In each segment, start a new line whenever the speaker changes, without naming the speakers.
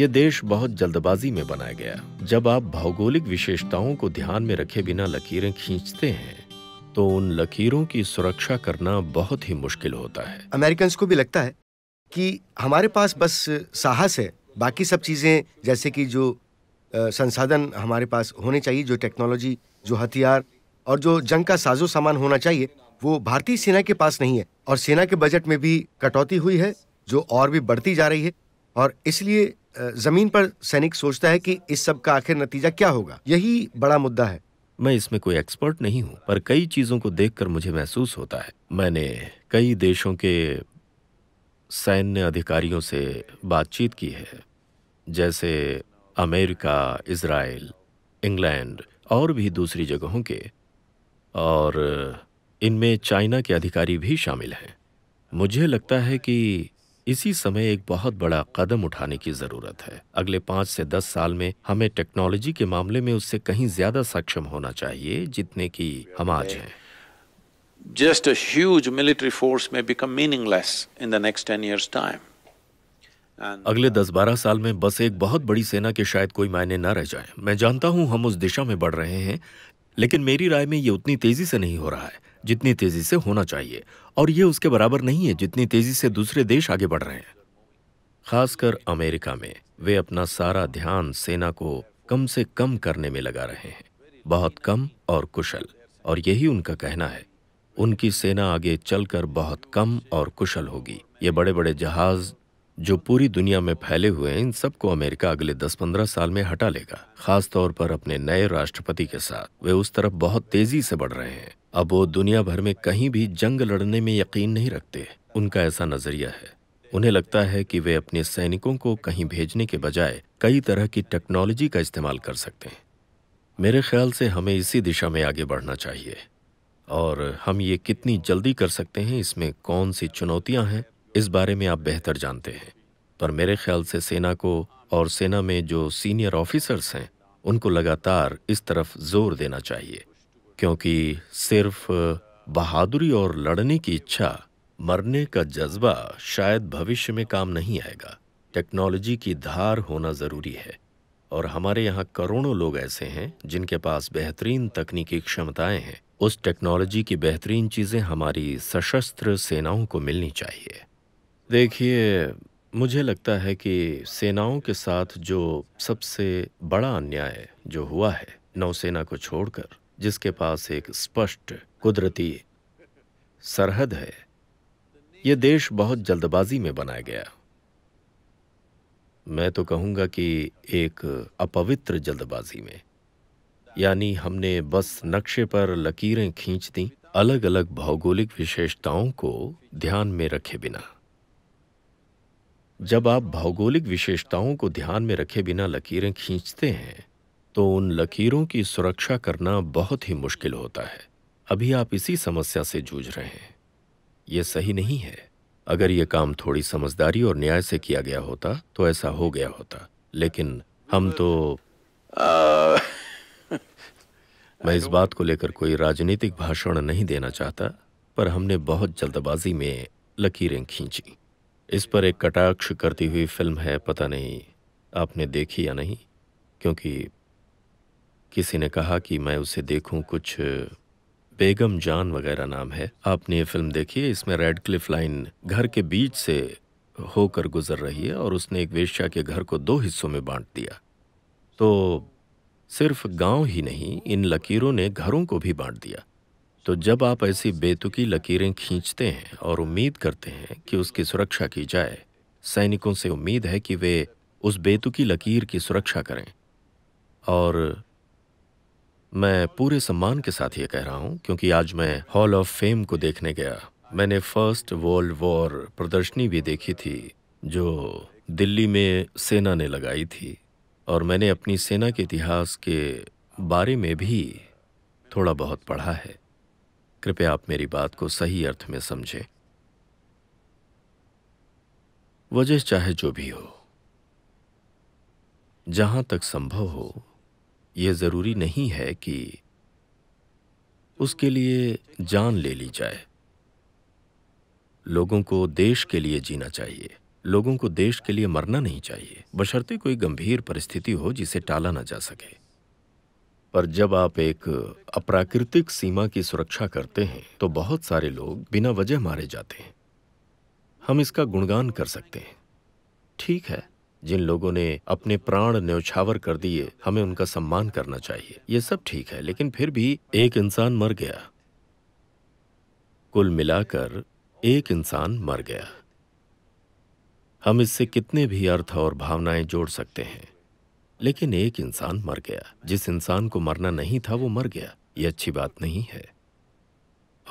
ये देश बहुत जल्दबाजी में बनाया गया जब आप भौगोलिक विशेषताओं को ध्यान में रखे बिना लकीरें खींचते हैं तो उन लकीरों की सुरक्षा करना बहुत ही मुश्किल होता है अमेरिकन को भी लगता है कि हमारे पास बस साहस है बाकी सब चीज़ें जैसे कि जो संसाधन हमारे पास होने चाहिए जो टेक्नोलॉजी जो हथियार और जो जंग का साजो सामान होना चाहिए वो भारतीय सेना के पास नहीं है और सेना के बजट में भी कटौती हुई है जो और भी बढ़ती जा रही है और इसलिए जमीन पर सैनिक सोचता है कि इस सब का आखिर नतीजा क्या होगा यही बड़ा मुद्दा है मैं इसमें कोई एक्सपर्ट नहीं हूँ पर कई चीजों को देखकर मुझे महसूस होता है मैंने कई देशों के सैन्य अधिकारियों से बातचीत की है जैसे अमेरिका इसराइल इंग्लैंड और भी दूसरी जगहों के और इनमें चाइना के अधिकारी भी शामिल हैं मुझे लगता है कि इसी समय एक बहुत बड़ा कदम उठाने की ज़रूरत है अगले पांच से दस साल में हमें टेक्नोलॉजी के मामले में उससे कहीं ज़्यादा सक्षम होना चाहिए जितने की हम आज हैं जस्ट अज मिलिट्री फोर्स में बिकम मीनिंग अगले uh, दस बारह साल में बस एक बहुत बड़ी सेना के शायद कोई मायने ना रह जाए मैं जानता हूं हम उस दिशा में बढ़ रहे हैं लेकिन मेरी राय में ये उतनी तेजी से नहीं हो रहा है जितनी तेजी से होना चाहिए और ये उसके बराबर नहीं है जितनी तेजी से दूसरे देश आगे बढ़ रहे हैं खासकर अमेरिका में वे अपना सारा ध्यान सेना को कम से कम करने में लगा रहे हैं बहुत कम और कुशल और यही उनका कहना है उनकी सेना आगे चलकर बहुत कम और कुशल होगी ये बड़े बड़े जहाज जो पूरी दुनिया में फैले हुए हैं इन सबको अमेरिका अगले 10-15 साल में हटा लेगा खास तौर पर अपने नए राष्ट्रपति के साथ वे उस तरफ बहुत तेजी से बढ़ रहे हैं अब वो दुनिया भर में कहीं भी जंग लड़ने में यकीन नहीं रखते उनका ऐसा नजरिया है उन्हें लगता है कि वे अपने सैनिकों को कहीं भेजने के बजाय कई तरह की टेक्नोलॉजी का इस्तेमाल कर सकते हैं मेरे ख्याल से हमें इसी दिशा में आगे बढ़ना चाहिए और हम ये कितनी जल्दी कर सकते हैं इसमें कौन सी चुनौतियां हैं इस बारे में आप बेहतर जानते हैं पर मेरे ख्याल से सेना को और सेना में जो सीनियर ऑफिसर्स हैं उनको लगातार इस तरफ जोर देना चाहिए क्योंकि सिर्फ बहादुरी और लड़ने की इच्छा मरने का जज्बा शायद भविष्य में काम नहीं आएगा टेक्नोलॉजी की धार होना ज़रूरी है और हमारे यहाँ करोड़ों लोग ऐसे हैं जिनके पास बेहतरीन तकनीकी क्षमताएं हैं उस टेक्नोलॉजी की बेहतरीन चीज़ें हमारी सशस्त्र सेनाओं को मिलनी चाहिए देखिए, मुझे लगता है कि सेनाओं के साथ जो सबसे बड़ा अन्याय जो हुआ है, नौसेना को छोड़कर, जिसके पास एक स्पष्ट कुदरती सरहद है, ये देश बहुत जल्दबाजी में बनाया गया। मैं तो कहूंगा कि एक अपवित्र जल्दबाजी में, यानी हमने बस नक्शे पर लकीरें खींच दी अलग-अलग भौगोलिक विशेषताओं को ध्यान में रखे बिना। जब आप भौगोलिक विशेषताओं को ध्यान में रखे बिना लकीरें खींचते हैं तो उन लकीरों की सुरक्षा करना बहुत ही मुश्किल होता है अभी आप इसी समस्या से जूझ रहे हैं यह सही नहीं है अगर यह काम थोड़ी समझदारी और न्याय से किया गया होता तो ऐसा हो गया होता लेकिन हम तो मैं इस बात को लेकर कोई राजनीतिक भाषण नहीं देना चाहता पर हमने बहुत जल्दबाजी में लकीरें खींची इस पर एक कटाक्ष करती हुई फिल्म है पता नहीं आपने देखी या नहीं क्योंकि किसी ने कहा कि मैं उसे देखूं कुछ बेगम जान वगैरह नाम है आपने ये फिल्म देखी है इसमें रेड क्लिफ लाइन घर के बीच से होकर गुजर रही है और उसने एक वेश्या के घर को दो हिस्सों में बांट दिया तो सिर्फ गांव ही नहीं इन लकीरों ने घरों को भी बांट दिया तो जब आप ऐसी बेतुकी लकीरें खींचते हैं और उम्मीद करते हैं कि उसकी सुरक्षा की जाए सैनिकों से उम्मीद है कि वे उस बेतुकी लकीर की सुरक्षा करें और मैं पूरे सम्मान के साथ ये कह रहा हूँ क्योंकि आज मैं हॉल ऑफ फेम को देखने गया मैंने फर्स्ट वर्ल्ड वॉर प्रदर्शनी भी देखी थी जो दिल्ली में सेना ने लगाई थी और मैंने अपनी सेना के इतिहास के बारे में भी थोड़ा बहुत पढ़ा है कृपया आप मेरी बात को सही अर्थ में समझें वजह चाहे जो भी हो जहां तक संभव हो यह जरूरी नहीं है कि उसके लिए जान ले ली जाए लोगों को देश के लिए जीना चाहिए लोगों को देश के लिए मरना नहीं चाहिए बशर्ते कोई गंभीर परिस्थिति हो जिसे टाला ना जा सके पर जब आप एक अप्राकृतिक सीमा की सुरक्षा करते हैं तो बहुत सारे लोग बिना वजह मारे जाते हैं हम इसका गुणगान कर सकते हैं ठीक है जिन लोगों ने अपने प्राण न्यौछावर कर दिए हमें उनका सम्मान करना चाहिए ये सब ठीक है लेकिन फिर भी एक इंसान मर गया कुल मिलाकर एक इंसान मर गया हम इससे कितने भी अर्थ और भावनाएं जोड़ सकते हैं लेकिन एक इंसान मर गया जिस इंसान को मरना नहीं था वो मर गया ये अच्छी बात नहीं है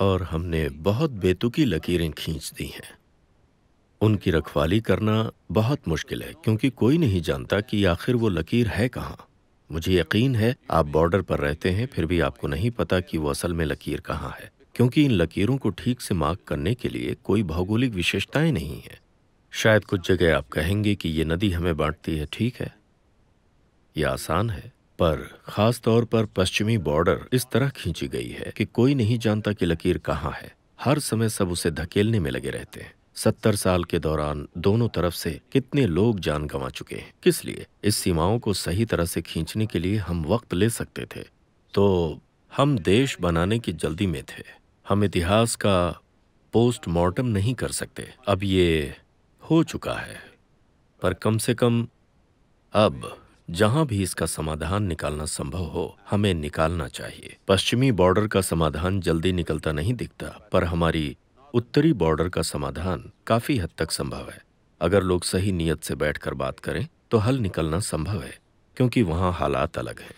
और हमने बहुत बेतुकी लकीरें खींच दी हैं उनकी रखवाली करना बहुत मुश्किल है क्योंकि कोई नहीं जानता कि आखिर वो लकीर है कहाँ मुझे यकीन है आप बॉर्डर पर रहते हैं फिर भी आपको नहीं पता कि वो असल में लकीर कहाँ है क्योंकि इन लकीरों को ठीक से मार्क करने के लिए कोई भौगोलिक विशेषताएं नहीं है शायद कुछ जगह आप कहेंगे कि ये नदी हमें बांटती है ठीक है ये आसान है पर खास तौर पर पश्चिमी बॉर्डर इस तरह खींची गई है कि कोई नहीं जानता कि लकीर कहाँ है हर समय सब उसे धकेलने में लगे रहते हैं सत्तर साल के दौरान दोनों तरफ से कितने लोग जान गंवा चुके हैं किस लिए इस सीमाओं को सही तरह से खींचने के लिए हम वक्त ले सकते थे तो हम देश बनाने की जल्दी में थे हम इतिहास का पोस्टमार्टम नहीं कर सकते अब ये हो चुका है पर कम से कम अब जहां भी इसका समाधान निकालना संभव हो हमें निकालना चाहिए पश्चिमी बॉर्डर का समाधान जल्दी निकलता नहीं दिखता पर हमारी उत्तरी बॉर्डर का समाधान काफी हद तक संभव है अगर लोग सही नीयत से बैठकर बात करें तो हल निकलना संभव है क्योंकि वहां हालात अलग हैं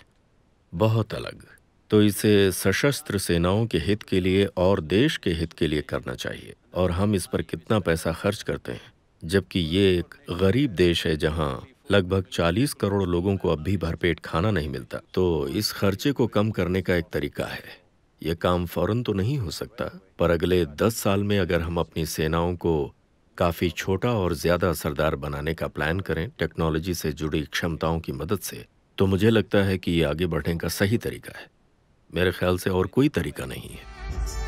बहुत अलग तो इसे सशस्त्र सेनाओं के हित के लिए और देश के हित के लिए करना चाहिए और हम इस पर कितना पैसा खर्च करते हैं जबकि ये एक गरीब देश है जहां लगभग 40 करोड़ लोगों को अब भी भरपेट खाना नहीं मिलता तो इस खर्चे को कम करने का एक तरीका है यह काम फौरन तो नहीं हो सकता पर अगले 10 साल में अगर हम अपनी सेनाओं को काफी छोटा और ज्यादा असरदार बनाने का प्लान करें टेक्नोलॉजी से जुड़ी क्षमताओं की मदद से तो मुझे लगता है कि ये आगे बढ़ने का सही तरीका है मेरे ख्याल से और कोई तरीका नहीं है